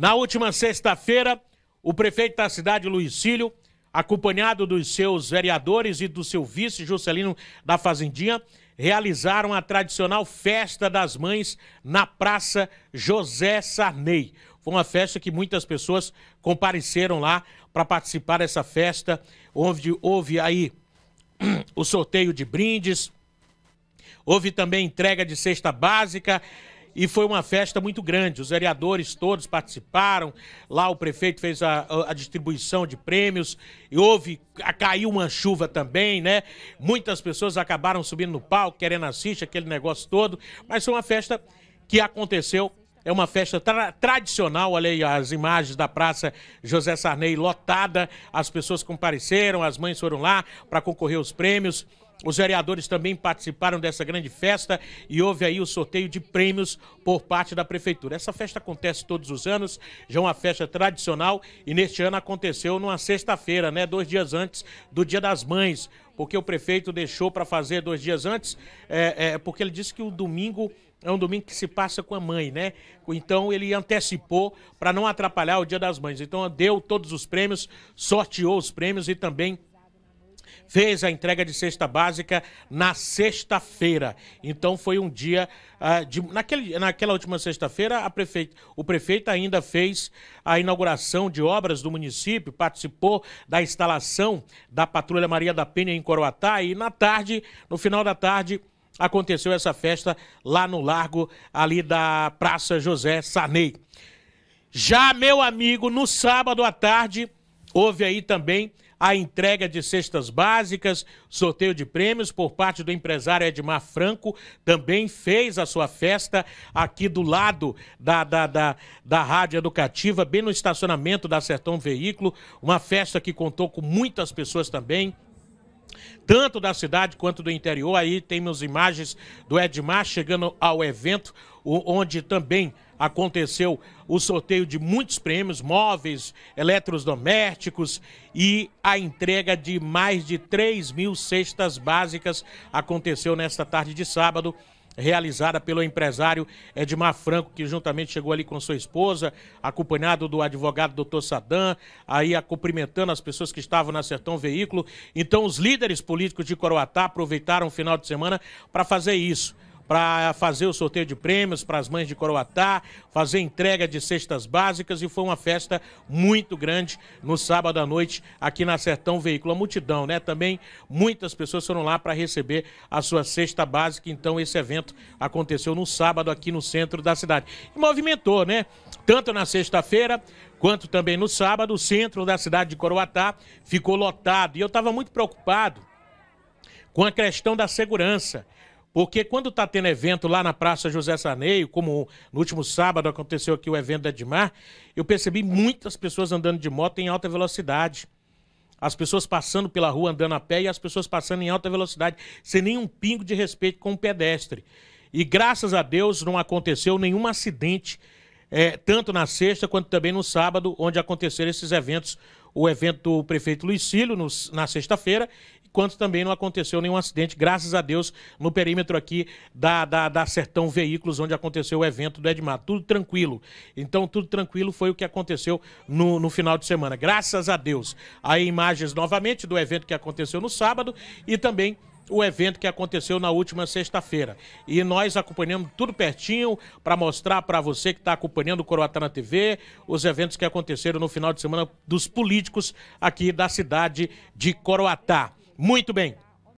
Na última sexta-feira, o prefeito da cidade, Luiz Cílio, acompanhado dos seus vereadores e do seu vice, Juscelino da Fazendinha, realizaram a tradicional Festa das Mães na Praça José Sarney. Foi uma festa que muitas pessoas compareceram lá para participar dessa festa, onde houve aí o sorteio de brindes, houve também entrega de cesta básica, e foi uma festa muito grande. Os vereadores todos participaram, lá o prefeito fez a, a, distribuição de prêmios e houve, caiu uma chuva também, né? Muitas pessoas acabaram subindo no palco, querendo assistir aquele negócio todo, mas foi uma festa que aconteceu. É uma festa tra tradicional, olha aí as imagens da Praça José Sarney lotada, as pessoas compareceram, as mães foram lá para concorrer aos prêmios. Os vereadores também participaram dessa grande festa e houve aí o sorteio de prêmios por parte da prefeitura. Essa festa acontece todos os anos, já é uma festa tradicional e neste ano aconteceu numa sexta-feira, né, dois dias antes do Dia das Mães, porque o prefeito deixou para fazer dois dias antes, é, é, porque ele disse que o domingo é um domingo que se passa com a mãe, né? Então ele antecipou para não atrapalhar o Dia das Mães. Então deu todos os prêmios, sorteou os prêmios e também Fez a entrega de cesta básica na sexta-feira. Então foi um dia. Uh, de, naquele, naquela última sexta-feira, o prefeito ainda fez a inauguração de obras do município, participou da instalação da Patrulha Maria da Penha em Coroatá e na tarde, no final da tarde, aconteceu essa festa lá no largo ali da Praça José Sanei. Já meu amigo, no sábado à tarde, Houve aí também a entrega de cestas básicas, sorteio de prêmios por parte do empresário Edmar Franco, também fez a sua festa aqui do lado da, da, da, da Rádio Educativa, bem no estacionamento da Sertão Veículo. Uma festa que contou com muitas pessoas também, tanto da cidade quanto do interior. Aí temos imagens do Edmar chegando ao evento, onde também aconteceu o sorteio de muitos prêmios, móveis, eletrodomésticos e a entrega de mais de 3 mil cestas básicas aconteceu nesta tarde de sábado realizada pelo empresário Edmar Franco, que juntamente chegou ali com sua esposa, acompanhado do advogado doutor Sadam, aí a cumprimentando as pessoas que estavam na Sertão Veículo. Então, os líderes políticos de Coroatá aproveitaram o final de semana para fazer isso para fazer o sorteio de prêmios para as mães de Coroatá, fazer entrega de cestas básicas e foi uma festa muito grande no sábado à noite aqui na Sertão Veículo. A multidão, né? Também muitas pessoas foram lá para receber a sua cesta básica. Então esse evento aconteceu no sábado aqui no centro da cidade. E movimentou, né? Tanto na sexta-feira quanto também no sábado, o centro da cidade de Coroatá ficou lotado. E eu estava muito preocupado com a questão da segurança porque quando está tendo evento lá na Praça José Saneio, como no último sábado aconteceu aqui o evento da Edmar, eu percebi muitas pessoas andando de moto em alta velocidade. As pessoas passando pela rua andando a pé e as pessoas passando em alta velocidade, sem nenhum pingo de respeito com o pedestre. E graças a Deus não aconteceu nenhum acidente, é, tanto na sexta quanto também no sábado, onde aconteceram esses eventos. O evento do prefeito Luiz Cílio, no, na sexta-feira, quanto também não aconteceu nenhum acidente, graças a Deus, no perímetro aqui da, da, da Sertão Veículos, onde aconteceu o evento do Edmar. Tudo tranquilo. Então, tudo tranquilo foi o que aconteceu no, no final de semana. Graças a Deus. Aí, imagens novamente do evento que aconteceu no sábado e também o evento que aconteceu na última sexta-feira. E nós acompanhamos tudo pertinho para mostrar para você que está acompanhando o Coroatá na TV, os eventos que aconteceram no final de semana dos políticos aqui da cidade de Coroatá. Muito bem.